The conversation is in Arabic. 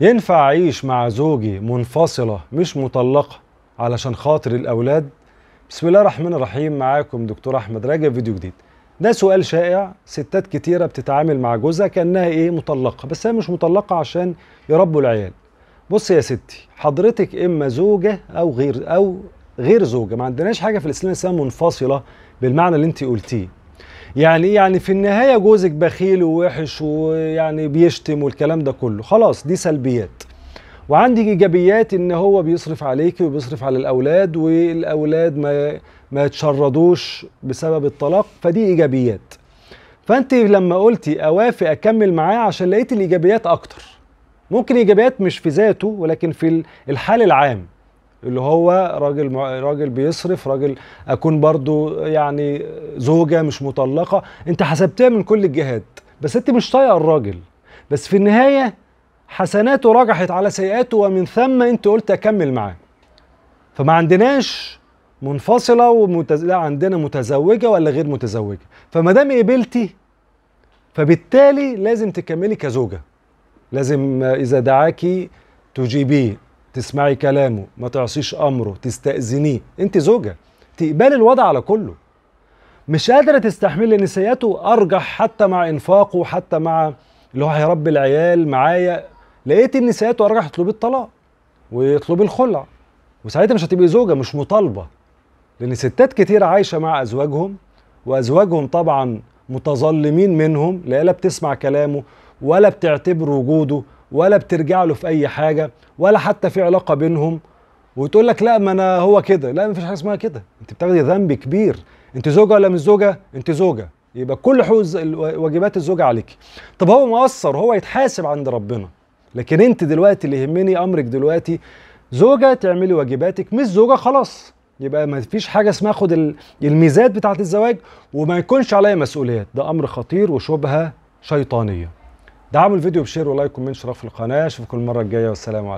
ينفع أعيش مع زوجي منفصلة مش مطلقة علشان خاطر الأولاد؟ بسم الله الرحمن الرحيم معاكم دكتور أحمد راجع فيديو جديد ده سؤال شائع ستات كتيرة بتتعامل مع جوزها كأنها إيه مطلقة بس هي مش مطلقة عشان يربوا العيال بص يا ستي حضرتك إما زوجة أو غير أو غير زوجة ما عندناش حاجة في الإسلام اسمها منفصلة بالمعنى اللي أنت قلتيه يعني ايه يعني في النهايه جوزك بخيل ووحش ويعني بيشتم والكلام ده كله خلاص دي سلبيات وعندي ايجابيات ان هو بيصرف عليكي وبيصرف على الاولاد والاولاد ما ما يتشردوش بسبب الطلاق فدي ايجابيات فانت لما قلتي اوافق اكمل معاه عشان لقيت الايجابيات اكتر ممكن ايجابيات مش في ذاته ولكن في الحال العام اللي هو راجل راجل بيصرف راجل اكون برضو يعني زوجه مش مطلقه انت حسبتها من كل الجهات بس انت مش طايقه الراجل بس في النهايه حسناته رجحت على سيئاته ومن ثم انت قلت اكمل معاه فما عندناش منفصله ومتز... لا عندنا متزوجه ولا غير متزوجه فما دام قبلتي فبالتالي لازم تكملي كزوجه لازم اذا دعاكي تجيبيه تسمعي كلامه ما تعصيش امره تستاذنيه انت زوجه تقبلي الوضع على كله مش قادره تستحملي نسيته ارجح حتى مع انفاقه حتى مع اللي هو هيربي العيال معايا لقيت ان سيادته ارجح تطلبي الطلاق ويطلبي الخلع وساعتها مش هتبقي زوجه مش مطالبه لان ستات كتير عايشه مع ازواجهم وازواجهم طبعا متظلمين منهم لا لا بتسمع كلامه ولا بتعتبر وجوده ولا بترجع له في اي حاجه ولا حتى في علاقه بينهم وتقول لك لا ما انا هو كده لا ما فيش حاجه اسمها كده انت بتاخدي ذنب كبير انت زوجه ولا مش زوجه انت زوجه يبقى كل حقوق واجبات الزوجه عليك طب هو مقصر هو يتحاسب عند ربنا لكن انت دلوقتي اللي يهمني امرك دلوقتي زوجه تعملي واجباتك مش زوجه خلاص يبقى ما فيش حاجه اسمها اخد الميزات بتاعه الزواج وما يكونش عليا مسؤوليات ده امر خطير وشبهه شيطانيه دعموا الفيديو بشير ولايك ومن شرف القناه اشوفكم المره الجايه والسلام عليكم